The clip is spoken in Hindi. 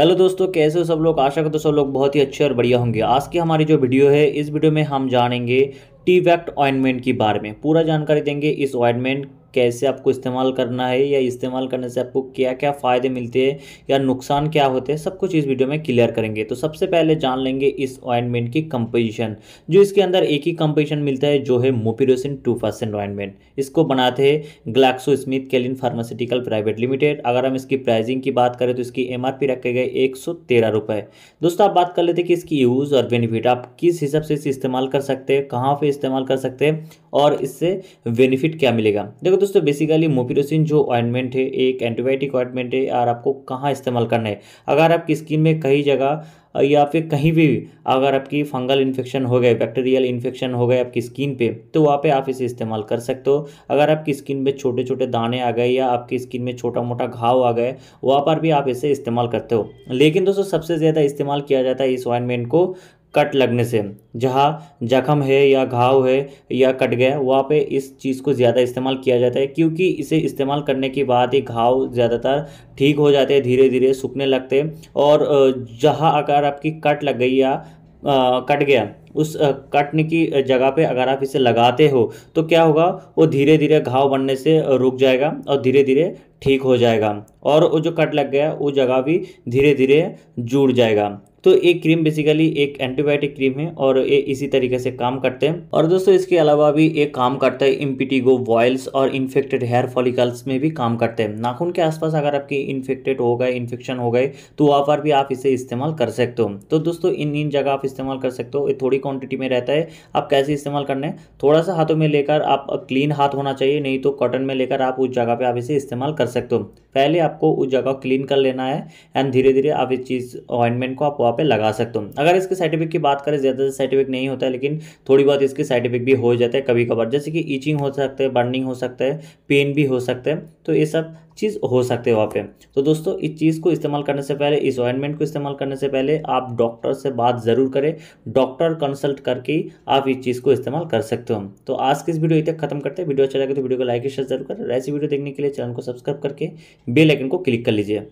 हेलो दोस्तों कैसे हो सब लोग आशा करते सब लोग बहुत ही अच्छे और बढ़िया होंगे आज की हमारी जो वीडियो है इस वीडियो में हम जानेंगे टी वैक्ट ऑइनमेंट के बारे में पूरा जानकारी देंगे इस ऑइनमेंट कैसे आपको इस्तेमाल करना है या इस्तेमाल करने से आपको क्या क्या फ़ायदे मिलते हैं या नुकसान क्या होते हैं सब कुछ इस वीडियो में क्लियर करेंगे तो सबसे पहले जान लेंगे इस ऑइनमेंट की कंपोजिशन जो इसके अंदर एक ही कंपोजिशन मिलता है जो है मोपिरोसिन टू परसेंट ऑइनमेंट इसको बनाते हैं Glaxo Smith Kline pharmaceutical private limited अगर हम इसकी प्राइजिंग की बात करें तो इसकी एम रखे गए एक रुपए दोस्तों आप बात कर लेते हैं कि इसकी यूज़ और बेनिफिट आप किस हिसाब से इसे इस्तेमाल कर सकते हैं कहाँ पर इस्तेमाल कर सकते हैं और इससे बेनिफिट क्या मिलेगा देखो दोस्तों बेसिकली मोपिरोसिन जो ऑइनमेंट है एक एंटीबायोटिक ऑइनमेंट है और आपको कहाँ इस्तेमाल करना है अगर आपकी स्किन में कहीं जगह या फिर कहीं भी अगर आपकी फंगल इन्फेक्शन हो गए बैक्टीरियल इन्फेक्शन हो गए आपकी स्किन पे तो वहाँ पे आप इसे इस्तेमाल कर सकते हो अगर आपकी स्किन में छोटे छोटे दाने आ गए या आपकी स्किन में छोटा मोटा घाव आ गए वहाँ पर भी आप इसे इस्तेमाल करते हो लेकिन दोस्तों सबसे ज़्यादा इस्तेमाल किया जाता है इस ऑइनमेंट को कट लगने से जहाँ जख्म है या घाव है या कट गया वहाँ पे इस चीज़ को ज़्यादा इस्तेमाल किया जाता है क्योंकि इसे इस्तेमाल करने के बाद ही घाव ज़्यादातर ठीक हो जाते हैं धीरे धीरे सूखने लगते हैं और जहाँ अगर आपकी कट लग गई या आ, कट गया उस कटने की जगह पे अगर आप इसे लगाते हो तो क्या होगा वो धीरे धीरे घाव बनने से रुक जाएगा और धीरे धीरे ठीक हो जाएगा और वो जो कट लग गया वो जगह भी धीरे धीरे जुड़ जाएगा तो ये क्रीम बेसिकली एक एंटीबायोटिक क्रीम है और ये इसी तरीके से काम करते हैं और दोस्तों इसके अलावा भी एक काम करता है इम्पिटिगो वॉयल्स और इन्फेक्टेड हेयर फॉलिकल्स में भी काम करते हैं नाखून के आसपास अगर आपकी इन्फेक्टेड हो गए इन्फेक्शन हो गए तो वहाँ पर भी आप इसे इस्तेमाल कर सकते हो तो दोस्तों इन इन जगह आप इस्तेमाल कर सकते हो ये थोड़ी क्वान्टिटी में रहता है आप कैसे इस्तेमाल करना है थोड़ा सा हाथों में लेकर आप क्लीन हाथ होना चाहिए नहीं तो कॉटन में लेकर आप उस जगह पर आप इसे इस्तेमाल कर सकते हो पहले आपको उस जगह क्लीन कर लेना है एंड धीरे धीरे आप इस चीज़ ऑइंटमेंट को आप वहाँ पे लगा सकते हो अगर इसके साइड की बात करें ज़्यादा से साइड नहीं होता है लेकिन थोड़ी बहुत इसके साइड भी हो जाते हैं कभी कभार जैसे कि ईचिंग हो सकता है बर्निंग हो सकता है पेन भी हो सकता है तो ये सब चीज़ हो सकते है वहाँ पे तो दोस्तों इस चीज़ को इस्तेमाल करने से पहले इस ऑइनमेंट को इस्तेमाल करने से पहले आप डॉक्टर से बात ज़रूर करें डॉक्टर कंसल्ट करके आप इस चीज़ को इस्तेमाल कर सकते हो तो आज की इस वीडियो तक खत्म करते हैं वीडियो अच्छा लगे तो वीडियो को लाइक शेयर जरूर करें ऐसी वीडियो देखने के लिए चैनल को सब्सक्राइब करके बेलाइकन को क्लिक कर लीजिए